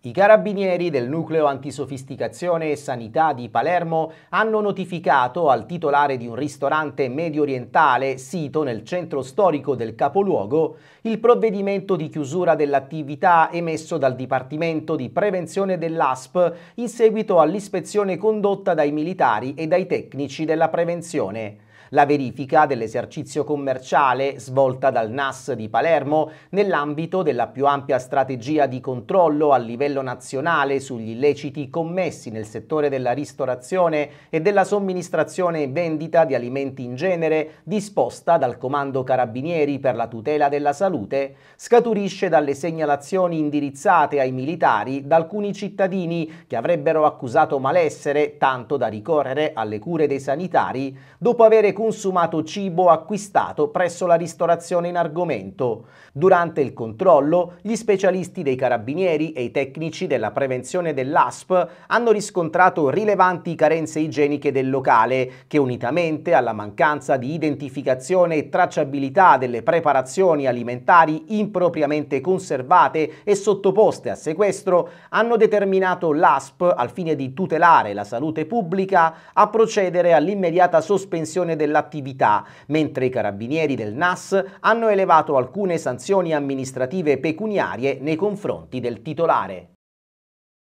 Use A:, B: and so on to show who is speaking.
A: I carabinieri del nucleo antisofisticazione e sanità di Palermo hanno notificato al titolare di un ristorante medio orientale sito nel centro storico del capoluogo il provvedimento di chiusura dell'attività emesso dal Dipartimento di Prevenzione dell'ASP in seguito all'ispezione condotta dai militari e dai tecnici della prevenzione la verifica dell'esercizio commerciale svolta dal NAS di Palermo nell'ambito della più ampia strategia di controllo a livello nazionale sugli illeciti commessi nel settore della ristorazione e della somministrazione e vendita di alimenti in genere disposta dal Comando Carabinieri per la tutela della salute, scaturisce dalle segnalazioni indirizzate ai militari da alcuni cittadini che avrebbero accusato malessere tanto da ricorrere alle cure dei sanitari dopo avere consumato cibo acquistato presso la ristorazione in argomento. Durante il controllo, gli specialisti dei carabinieri e i tecnici della prevenzione dell'ASP hanno riscontrato rilevanti carenze igieniche del locale che unitamente alla mancanza di identificazione e tracciabilità delle preparazioni alimentari impropriamente conservate e sottoposte a sequestro hanno determinato l'ASP al fine di tutelare la salute pubblica a procedere all'immediata sospensione del dell'attività, mentre i carabinieri del NAS hanno elevato alcune sanzioni amministrative pecuniarie nei confronti del titolare.